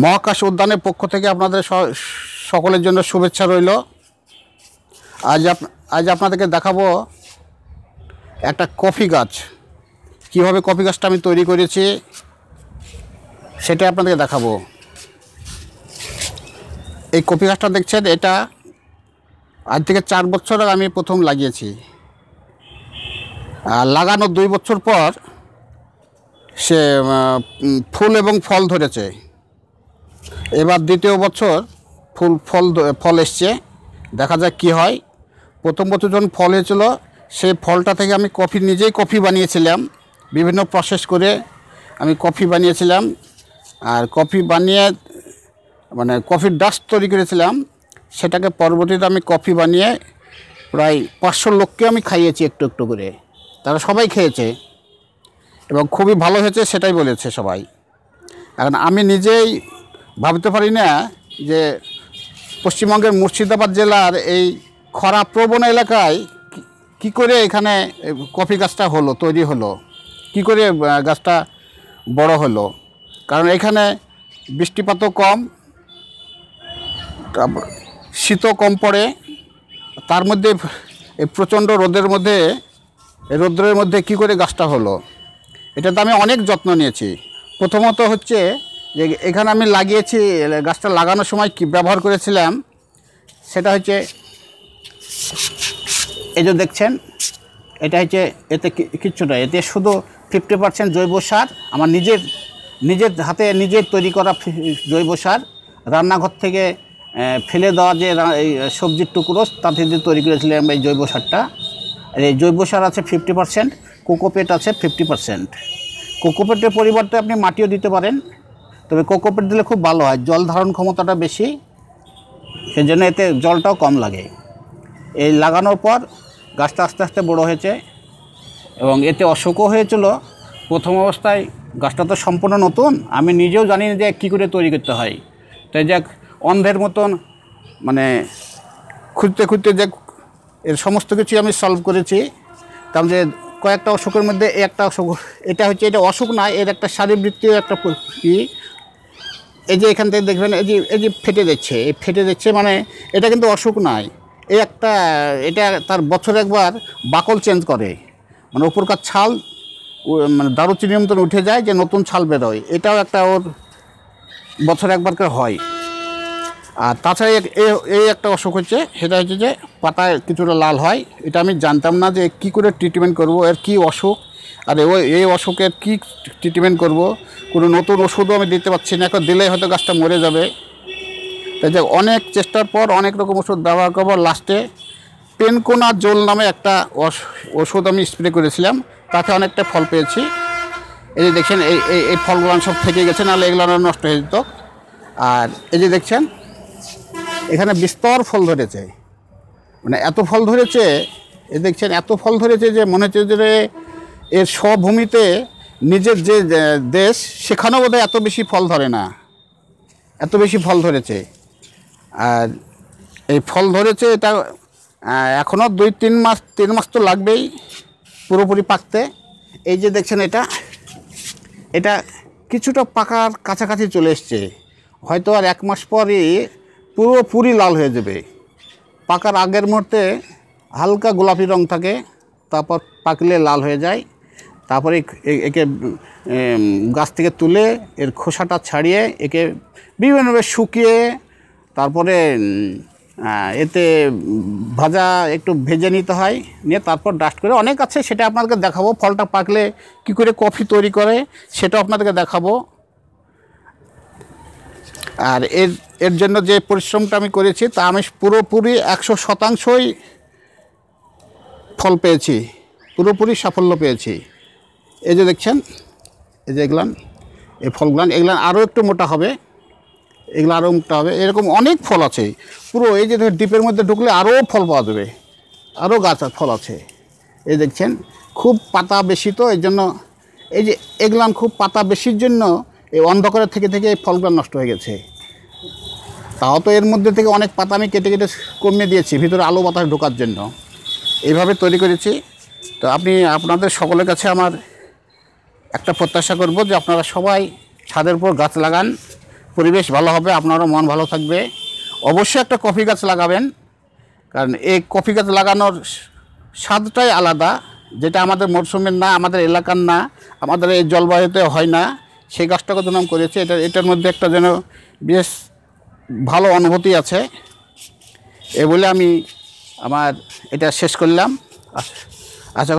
মহাকাশ উদ্যানের পক্ষ থেকে আপনাদের সকলের জন্য শুভেচ্ছা রইল আজ আপ আজ আপনাদেরকে দেখাবো একটা কফি গাছ কিভাবে কফি গাছটা আমি তৈরি করেছি সেটা আপনাদেরকে দেখাবো এই কফি গাছটা দেখছেন এটা আজ থেকে চার বছর আমি প্রথম লাগিয়েছি আর লাগানোর দুই বছর পর সে ফুল এবং ফল ধরেছে এবার দ্বিতীয় বছর ফুল ফল ফল এসছে দেখা যাক কি হয় প্রথম বছর যখন ফল হয়েছিল সেই ফলটা থেকে আমি কফি নিজেই কফি বানিয়েছিলাম বিভিন্ন প্রসেস করে আমি কফি বানিয়েছিলাম আর কফি বানিয়ে মানে কফির ডাস্ট তৈরি করেছিলাম সেটাকে পরবর্তীতে আমি কফি বানিয়ে প্রায় পাঁচশো লোককে আমি খাইয়েছি একটু একটু করে তারা সবাই খেয়েছে এবং খুবই ভালো হয়েছে সেটাই বলেছে সবাই কারণ আমি নিজেই ভাবতে পারি না যে পশ্চিমবঙ্গের মুর্শিদাবাদ জেলার এই খরা প্রবণ এলাকায় কি করে এখানে কফি গাছটা হলো তৈরি হলো কি করে গাছটা বড় হলো কারণ এখানে বৃষ্টিপাতও কম শীতও কম পড়ে তার মধ্যে প্রচণ্ড রোদের মধ্যে রোদ্রের মধ্যে কি করে গাছটা হলো এটাতে আমি অনেক যত্ন নিয়েছি প্রথমত হচ্ছে যে এখানে আমি লাগিয়েছি গাছটা লাগানোর সময় কি ব্যবহার করেছিলাম সেটা হচ্ছে এই যে দেখছেন এটা হচ্ছে এতে কিচ্ছু নয় এতে শুধু ফিফটি পার্সেন্ট জৈব সার আমার নিজের নিজের হাতে নিজের তৈরি করা জৈব সার রান্নাঘর থেকে ফেলে দেওয়া যে সবজির টুকরো তাতে থেকে তৈরি করেছিলাম এই জৈব সারটা আর এই জৈব সার আছে ফিফটি পার্সেন্ট কোকোপেট আছে ফিফটি পার্সেন্ট কোকোপেটের পরিবর্তে আপনি মাটিও দিতে পারেন তবে কোকোপিট দিলে খুব ভালো হয় জল ধারণ ক্ষমতাটা বেশি সেই জন্য এতে জলটাও কম লাগে এই লাগানোর পর গাছটা আস্তে আস্তে বড় হয়েছে এবং এতে অসুখও হয়েছিল প্রথম অবস্থায় গাছটা তো সম্পূর্ণ নতুন আমি নিজেও জানি না যে কী করে তৈরি করতে হয় তাই যাক অন্ধের মতন মানে খুঁজতে খুঁজতে যে এর সমস্ত কিছুই আমি সলভ করেছি তার যে কয়েকটা অসুখের মধ্যে একটা অসুখ এটা হচ্ছে এটা অসুখ না এর একটা শারীরবৃত্তীয় একটা ই এই যে এখান থেকে দেখবেন এই যে এই যে ফেটে যাচ্ছে এই ফেটে যাচ্ছে মানে এটা কিন্তু অসুখ নয় এই একটা এটা তার বছর একবার বাকল চেঞ্জ করে মানে উপরকার ছাল মানে দারুচিনির মতন উঠে যায় যে নতুন ছাল বেরোয় এটাও একটা ওর বছর একবার করে হয় আর তাছাড়া এই একটা অসুখ হচ্ছে সেটা হচ্ছে যে পাতায় কিছুটা লাল হয় এটা আমি জানতাম না যে কি করে ট্রিটমেন্ট করব এর কি অসুখ আর এই অসুখের কী ট্রিটমেন্ট করব কোনো নতুন ওষুধও আমি দিতে পারছি না এখন দিলেই হয়তো গাছটা মরে যাবে তাই যাক অনেক চেষ্টার পর অনেক রকম ওষুধ ব্যবহার করবো লাস্টে পেনকোনা জল নামে একটা ওষুধ আমি স্প্রে করেছিলাম তাতে অনেকটা ফল পেয়েছি এই যে দেখছেন এই এই ফলগুলো সব থেকে গেছে নাহলে এগুলো নষ্ট হয়ে যেত আর এই যে দেখছেন এখানে বিস্তর ফল ধরেছে মানে এত ফল ধরেছে এই দেখছেন এত ফল ধরেছে যে মনে হচ্ছে যে এর স্বভূমিতে নিজের যে দেশ সেখানেও বোধহয় এত বেশি ফল ধরে না এত বেশি ফল ধরেছে আর এই ফল ধরেছে এটা এখনও দুই তিন মাস তিন মাস তো লাগবেই পুরোপুরি পাকতে এই যে দেখছেন এটা এটা কিছুটা পাকার কাছাকাছি চলে এসছে হয়তো আর এক মাস পরই পুরোপুরি লাল হয়ে যাবে পাকার আগের মুহূর্তে হালকা গোলাপি রং থাকে তারপর পাকলে লাল হয়ে যায় তারপরে একে গাছ থেকে তুলে এর খোসাটা ছাড়িয়ে একে বিভিন্নভাবে শুকিয়ে তারপরে এতে ভাজা একটু ভেজে নিতে হয় নিয়ে তারপর ডাস্ট করে অনেক আছে সেটা আপনাদেরকে দেখাবো ফলটা পাকলে কি করে কফি তৈরি করে সেটা আপনাদেরকে দেখাবো আর এর এর জন্য যে পরিশ্রমটা আমি করেছি তা আমি পুরোপুরি একশো শতাংশই ফল পেয়েছি পুরোপুরি সাফল্য পেয়েছি এই যে দেখছেন এই যে এগুলান এই ফলগুলান এগুলান আরও একটু মোটা হবে এগুলো আরও মোটা হবে এরকম অনেক ফল আছে পুরো এই যে ডিপের মধ্যে ঢুকলে আরও ফল পাওয়া যাবে আরও গাছ ফল আছে এই দেখছেন খুব পাতা বেশি তো এই জন্য এই যে এগুলান খুব পাতা বেশির জন্য এই অন্ধকারের থেকে থেকে এই ফলগুলান নষ্ট হয়ে গেছে তাও তো এর মধ্যে থেকে অনেক পাতা আমি কেটে কেটে কমিয়ে দিয়েছি ভিতরে আলো বাতাস ঢোকার জন্য এইভাবে তৈরি করেছি তো আপনি আপনাদের সকলের কাছে আমার একটা প্রত্যাশা করব যে আপনারা সবাই ছাদের উপর গাছ লাগান পরিবেশ ভালো হবে আপনারও মন ভালো থাকবে অবশ্যই একটা কফি গাছ লাগাবেন কারণ এই কফি গাছ লাগানোর স্বাদটাই আলাদা যেটা আমাদের মরশুমের না আমাদের এলাকার না আমাদের এই জলবায়ুতে হয় না সেই গাছটাকে যেন করেছে এটা এটার মধ্যে একটা যেন বেশ ভালো অনুভূতি আছে এ বলে আমি আমার এটা শেষ করলাম